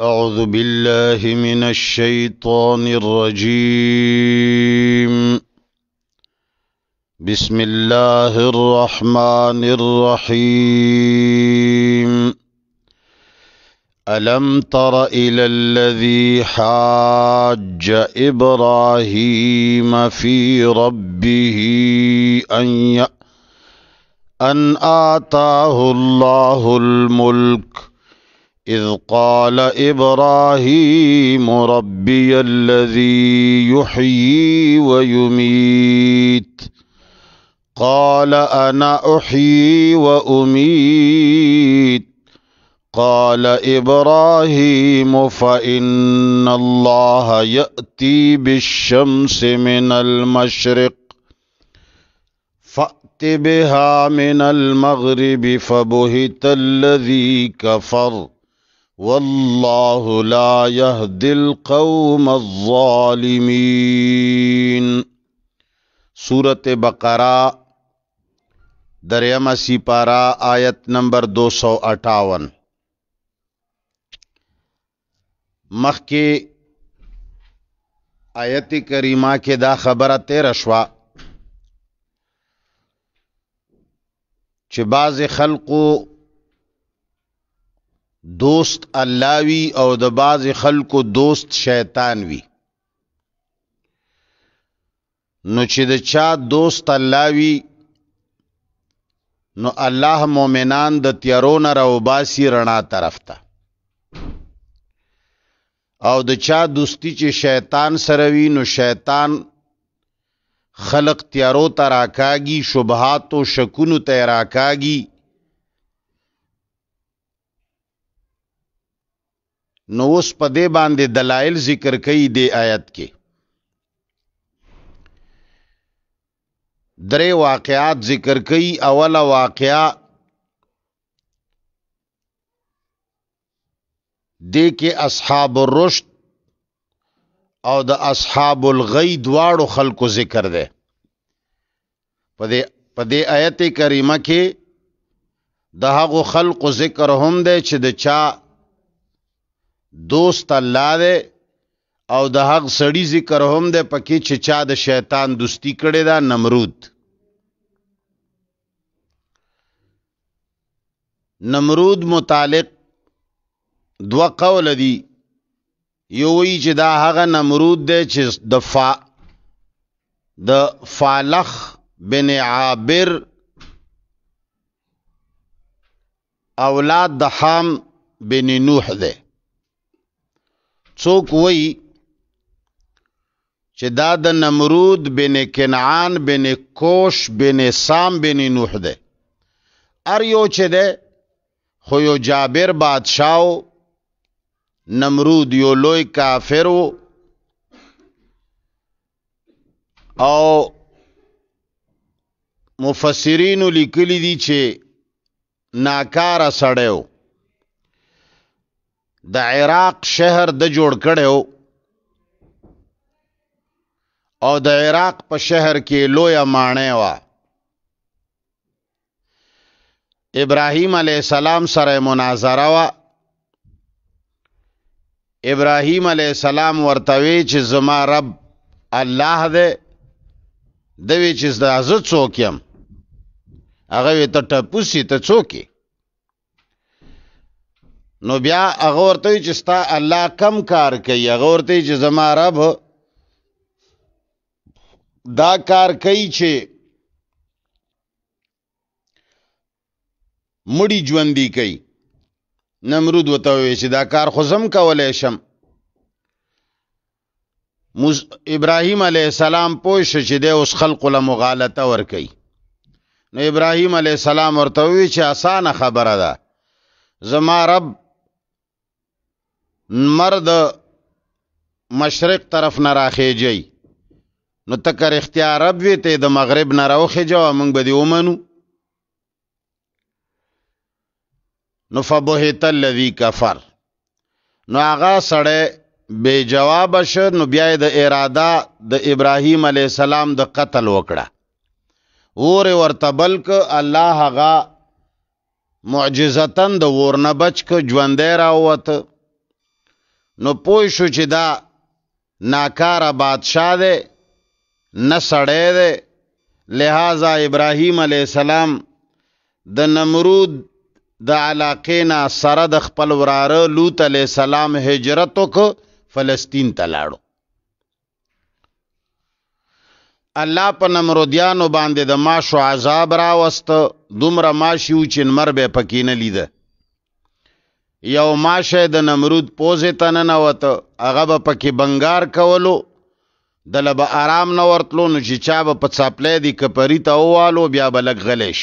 أعوذ بالله من الشيطان الرجيم بسم الله الرحمن الرحيم ألم تر إلى الذي حاج إبراهيم في ربه أن يأتي أن آتاه الله الملك إذ قال إبراهيم ربي الذي يحيي ويميت قال أنا أحيي وأميت قال إبراهيم فإن الله يأتي بالشمس من المشرق فأت بها من المغرب فبهت الذي كفر والله لا يهدي القوم الظالمين سورة بقرة دريما سپارہ آية نمبر دو سو اٹھاون مخ کې آیت كدا کې خبره چې باز خلقو دوست الله وی او د باز خلقو دوست شیطان وی نو چې د چا دوست الله وی نو الله مؤمنان د تیارون راوباسي رڼا طرف ته او د چا دوستی چې شیطان سره وی نو شیطان خلق تیارو ته راکاږي شبهات او شکونو ته راکاږي نو اوس په دې باندې دلایل ذکر کړي دی آیت کې درې واقعات ذکر کړي اوله واقعا د کې اصحاب الرشد او د اصحاب الغی دواړو خلکو ذکر دی په دې آیت کریمه کې د هغو خلقو ذکر هم دی چې د چا دوست الله دی او د حق سړی ذکر هم دی پکې چې چا د شیطان دوستی کړې ده نمرود نمرود متعلق دوه قول دي یو وی چې دا هغه نمرود دی چې د فا د فالخ بن عابر اولاد د حام بن نوح دی څوک وی چې دا د نمرود بن کنعان بن کوش بن سام بن نوح دی ار یو چې دی خو یو جابر بادشاہ نمرود یو لوی کافر او مفسرین لیکلی دي چې ناکار سړیو د عراق شهر د جوړ کړو او د عراق په شهر کې لوی مانه وا ابراهیم علی السلام سره مناظره وا ابراهیم علی السلام ورتوي چې زما رب الله دې دوی چې د عزت څوک يم هغه ته ټپوسی ته څوکي نو بیا هغه ورته چې ستا الله کم کار کوي هغه ورته چې زما رب دا کار کوي چې مړی ژوندۍ کوي نمرود وته وی چې دا کار خو زم کولای شم مز... ابراهیم علی السلام پوه شو چې د اوس خلق له مغالطه ور کوي نو ابراهیم علی السلام ورته وی چې اسانه خبره ده زما رب مرد مشرق طرف نه راخېږي نو تکر اختیار رب وی ته د مغرب نه راوخېجو موږ به دی ومنو نو فبهت الذی کفر نو هغه سړی بے جواب شه نو بیا د اراده د ابراهیم علی السلام د قتل وکړه ور ورته بلک الله هغه معجزتن د ورنه بچ ک ژوندې راوت نو پوه شو چې دا ناکاره بادشاه دی نه سړی دی لہذا ابراهیم علیه السلام د نمرود د علاقینا سره د خپل وراره لوط علی السلام هجرت وک فلسطین ته لاړو الله په نمرودیانو باندې د ماشو عذاب را وست دومره ماشیو چې مر به پکې نه لیده یو ماشه د نمرود پوزې ته نه نوت هغه به پکې بنگار کولو دله به آرام نه ورتلو نو چې چا به په څاپلې دی کپری ته ووالو بیا بلک غلیش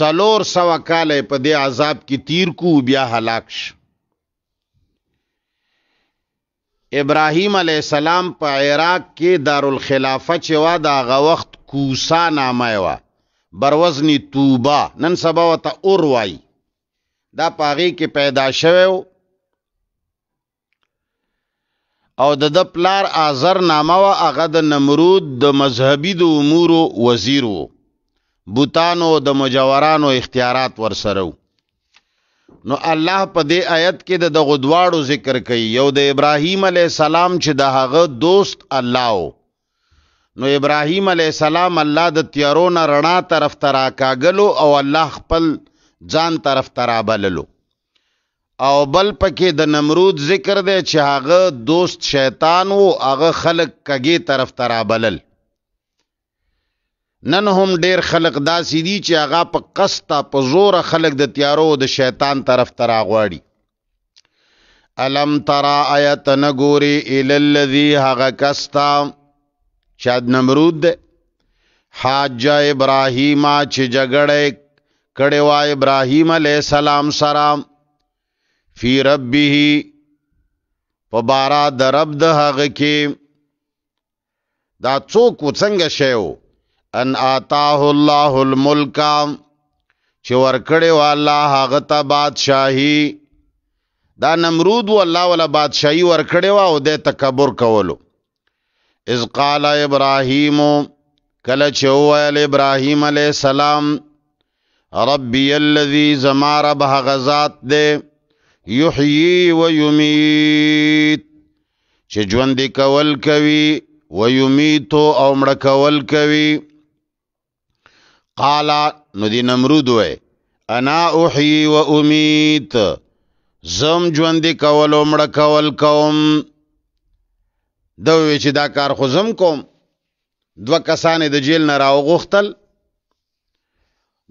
څلور سو کال په دې عذاب کې تیر کو بیا هلاک ش ابراهیم علی السلام په عراق کې دارالخلافه چې وا دا غ وخت کوسا نامه وا بروزنی توبا نن سبا وته اور وای دا پاغي کې پیدا شوو او د د پلار آزر نامه وا هغه د نمرود د مذهبي د امور وزیر وو بوتانو د مجاورانو اختیارات ورسره نو الله په دې آیت کې د دغه دواړو ذکر کوي یو د ابراهیم علی السلام چې د هغه دوست الله نو ابراهیم علی السلام الله د تیارونه رڼا طرف ترا کاګلو او الله خپل ځان طرف ترا بللو او بل پکې د نمرود ذکر دی چې هغه دوست شیطان وو هغه خلق کګي طرف ترا بلل نن هم ډیر خلق داسې دي چې هغه په قسطه په زوره خلق د تیارو د شیطان طرف ته راغواړي الم ترا آیت نګوري ال الذی هغه کستا شاد نمرود حاج ابراهیم چې جګړه کړي وا ابراهیم علی السلام سره فی ربه په بارا د رب د هغه کې دا څوک څنګه شیو ان آتاه الله الملک چې ورکړې و الله هغه ته بادشاہي دا نمرود و الله ولا بادشاہي ورکړې و او د تکبر کولو اذ قال ابراهيم کله چې وویل ابراهيم عليه السلام ربي الذي زما رب هغه ذات دی یحیی و یمیت چې ژوند کول کوي و یمیت او مړ کول کوي قالا نو دی نمرود وی انا احیی و امیت زم ژوندې کول او مړه کول کوم دا وی چې دا کار خو زم کوم دوه کسانې د جیل نه راوغختل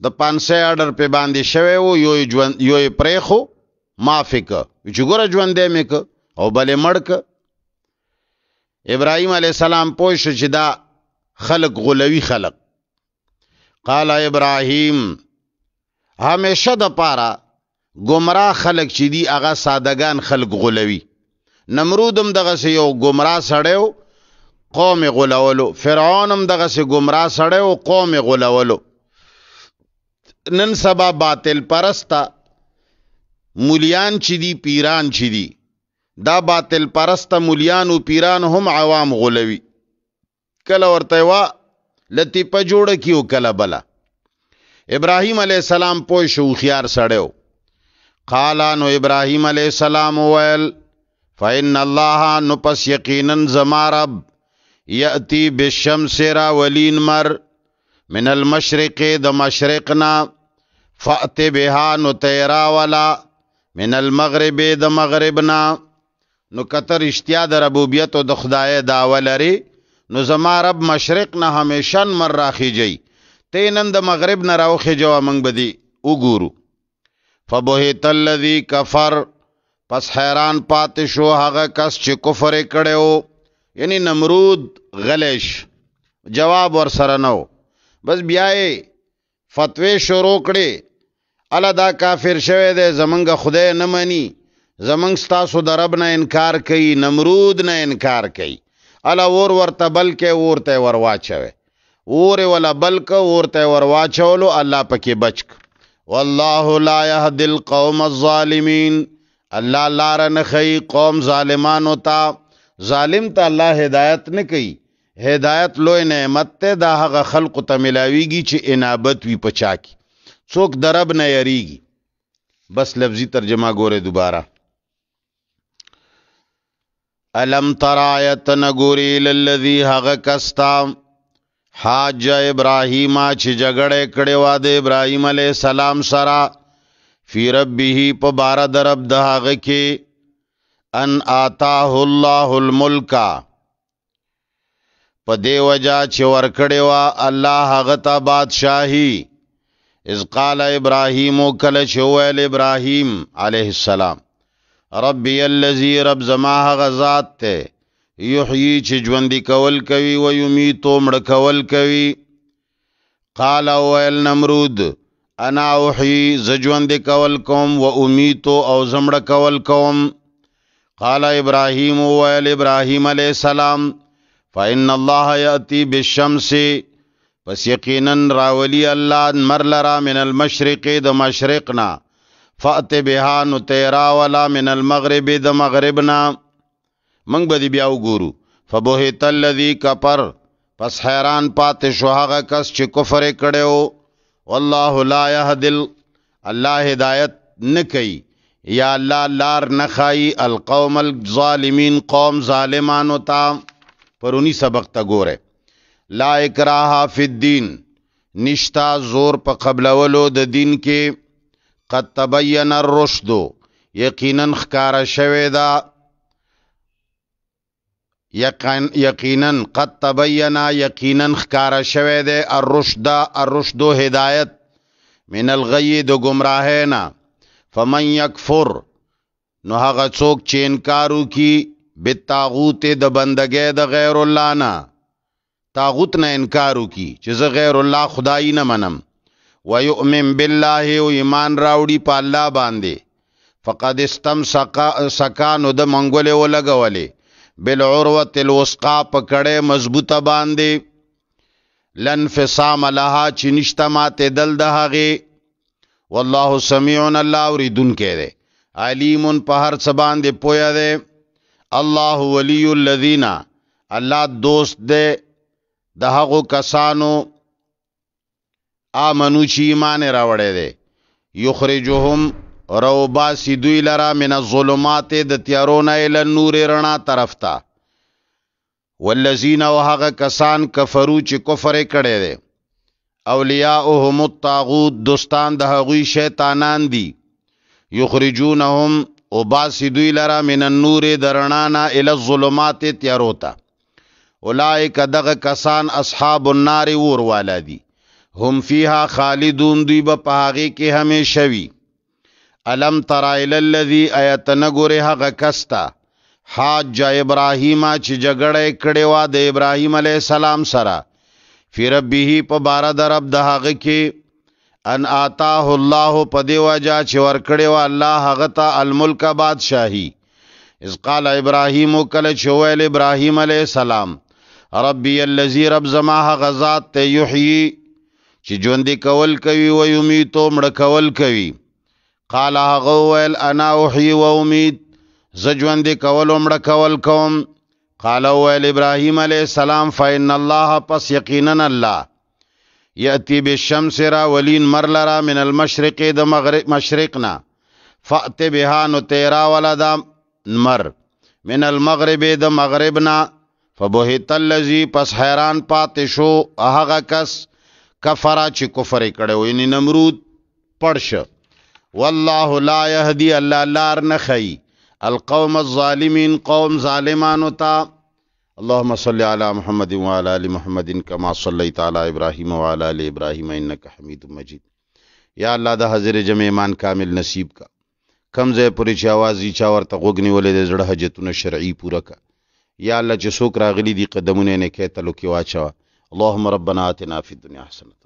د پانسه آرډر په باندې شوی وو یو ژوند یو پرېخو مافیک چې ګوره ژوندې میک او بلې مړک ابراهیم علی السلام پوه شو چې دا خلق غلوی خلق قال ابراهيم همیشه د پاره گمراه خلق چې دی هغه سادهګان خلق غولوي نمرودم دغه یو گمراه سړیو قوم غولولو فرعونم دغه سه گمراه سړیو قوم غولولو نن سبا باطل پرستا مولیان چې دی پیران چې دی دا باطل پرستا مولیان او پیران هم عوام غولوي کله ورته وا لطیفه جوړه کیو کله بلا ابراهیم علی السلام پوه شو خيار سړیو قال نو ابراهیم علی السلام ویل فإن الله نو پس یقینا زما رب یأتی بالشمس را ولین مر من المشرق د مشرقنا فأت بها نو تیرا ولا من المغرب د مغربنا نو کتر اشتیا د ربوبیت او د خدای داولری نو زما رب مشرق نه همیشن مر راخیږي ته نن د مغرب نه راوخیجو موږ بدی وګورو فبهت الذی کفر پس حیران پاتې شو هغه کس چې کفر کړو یعنی نمرود غلیش جواب ور سره نو بس بیا یې فتوی شروع کړې الا دا کافر شوی دی زمونږ خدای نه مني زمونږ ستاسو د رب نه انکار کوي نمرود نه انکار کوي الا ور ورته بلکې ورته ور واچوي اور ولا بلک ورته ور واچولو الله پکې بچک والله لا يهدي القوم الظالمين الله لار نه خي قوم ظالمانو تا ظالم ته الله هدایت نه کوي هدایت لوی نعمت ته دا هغه خلق ته ملاويږي چې انابت وي پچا کی څوک درب نه یریږي بس لفظي ترجمه ګوره دوباره الم ترایت نګوري للذي هغه کستا حاج ابراهیم چې جګړه کړې و د ابراهیم علی سلام سره فی ربه په بار درب دهغه کې ان آتاه الله الملک په دی وجا چې ورکړې و الله هغه ته بادشاهي اذ قال ابراهیم کله چې ویل ابراهیم علیه السلام ربی الذی رب زما هغه ذات ته یحیی چې ژوندې کول کوي و یمیتو مړ کول کوي قال ویل نمرود انا وحی ز ژوندې کول کوم و امیتو او زمړ کول کوم قال ابراهیم ویل ابراهیم علی السلام فإن الله یأتی بالشمس پس یقینا راولی الله مرلرا من المشرق د مشرقنا فات بها نو تیرا ولا من المغرب د مغرب نا منګ به دی بیا وګورو فبهت الذی کفر پس حیران پاتې شو هغه کس چې کفر کړو والله لا يهدل الله هدایت نه کوي یا الله لار نه خای القوم الظالمین قوم ظالمانو ته پرونی سبق ته ګوره لا اکراه فی الدین نشتا زور په قبلولو د دین کې قد تبین الرشد یقینا خکار شوی دا یقینا قد تبین یقینا خکار شوی دے الرشد الرشد هدایت من الغی د گمراهینا فمن یکفر نو هغه څوک چې انکارو کی بالطاغوت د بندګۍ د غیر الله نه طاغوت نه انکارو کی چې زه غیر الله خدای نه منم و یؤمن بالله او ایمان راوړي په الله باندې فقد استم سکانو د منګولې ولګولې بالعروه الوثقا پکړې مضبوطه باندې لنفصام لها چې نشته ماته دل د هغه والله سميع الله اوریدون کړي علیم په هر سبان دی پویا دی الله ولی الذین الله دوست دی د هغو کسانو آمنو چې ایمان راوړې دي یخرجهم روبا سیدوی لرا من الظلمات د تیارونه ال نور رڼا طرف تا والذین وهغه کسان کفرو چې کفر کړي دي اولیاءهم الطاغوت دوستان د هغوی شیطانان دي یخرجونهم وباسی دوی لرا من النور درنانا الى الظلمات تیاروتا اولائک دغه کسان اصحاب النار وروالا دي هم فیها خالدون دوی به په هغې کې همیشه وي الم ترا الذی ایت نګورې هغه کستا حاج ابراهیم چې جګړه کړې وا د ابراهیم علی السلام سره فی ربه په بار د رب د هغه کې ان آتاه الله په دی وجا چې ور کړې وا الله هغه ته الملک بادشاہي اذ قال ابراهیم کله چې ویل ابراهیم علی السلام ربی الذی رب زما غزاد ته یحیی چې ژوندې کول کوي و یمیتو مړه کول کوي قال هغه ویل انا احی و امید زه ژوندې کول مړه کول کوم قال ویل ابراهیم علی السلام فإن الله پس یقینا الله یاتی بالشمس را ولین مرلرا من المشرق د مغرب مشرقنا فأت بها نو تیرا ولدا مر من المغرب د مغربنا فبهت الذی پس حیران پاتې شو هغه کس کفرا چې کفر کړو یعنی نمرود پړش والله لا يهدي الله لار نه خي القوم الظالمين قوم ظالمانو ته اللهم صل على محمد وعلى ال محمد كما صليت على ابراهيم وعلى ال ابراهيم انك حميد مجيد یا الله د حاضر جمع ایمان کامل نصیب کا کمزه پوری چې اوازي چا ورته غوګنی ولې د زړه حاجتونه شرعي پوره کا یا الله چې څوک راغلي دي قدمونه نه کې تلو کې واچوا اللهم ربنا آتنا في الدنيا حسنة